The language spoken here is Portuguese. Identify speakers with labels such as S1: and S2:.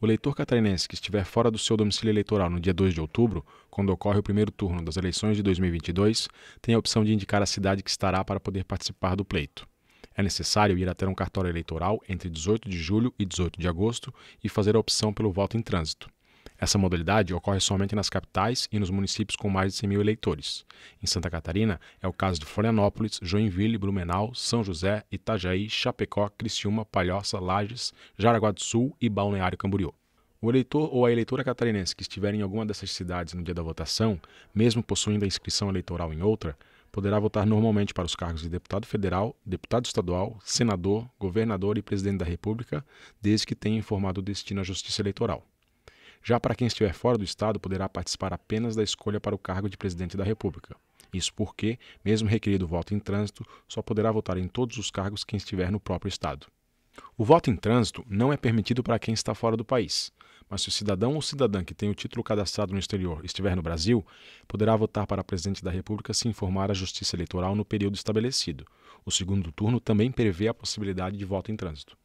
S1: O leitor catarinense que estiver fora do seu domicílio eleitoral no dia 2 de outubro, quando ocorre o primeiro turno das eleições de 2022, tem a opção de indicar a cidade que estará para poder participar do pleito. É necessário ir até um cartório eleitoral entre 18 de julho e 18 de agosto e fazer a opção pelo voto em trânsito. Essa modalidade ocorre somente nas capitais e nos municípios com mais de 100 mil eleitores. Em Santa Catarina, é o caso de Florianópolis, Joinville, Blumenau, São José, Itajaí, Chapecó, Criciúma, Palhoça, Lages, Jaraguá do Sul e Balneário Camboriú. O eleitor ou a eleitora catarinense que estiver em alguma dessas cidades no dia da votação, mesmo possuindo a inscrição eleitoral em outra, poderá votar normalmente para os cargos de deputado federal, deputado estadual, senador, governador e presidente da República, desde que tenha informado o destino à Justiça Eleitoral. Já para quem estiver fora do Estado, poderá participar apenas da escolha para o cargo de presidente da República. Isso porque, mesmo requerido voto em trânsito, só poderá votar em todos os cargos quem estiver no próprio Estado. O voto em trânsito não é permitido para quem está fora do país, mas se o cidadão ou cidadã que tem o título cadastrado no exterior estiver no Brasil, poderá votar para presidente da República se informar à Justiça Eleitoral no período estabelecido. O segundo turno também prevê a possibilidade de voto em trânsito.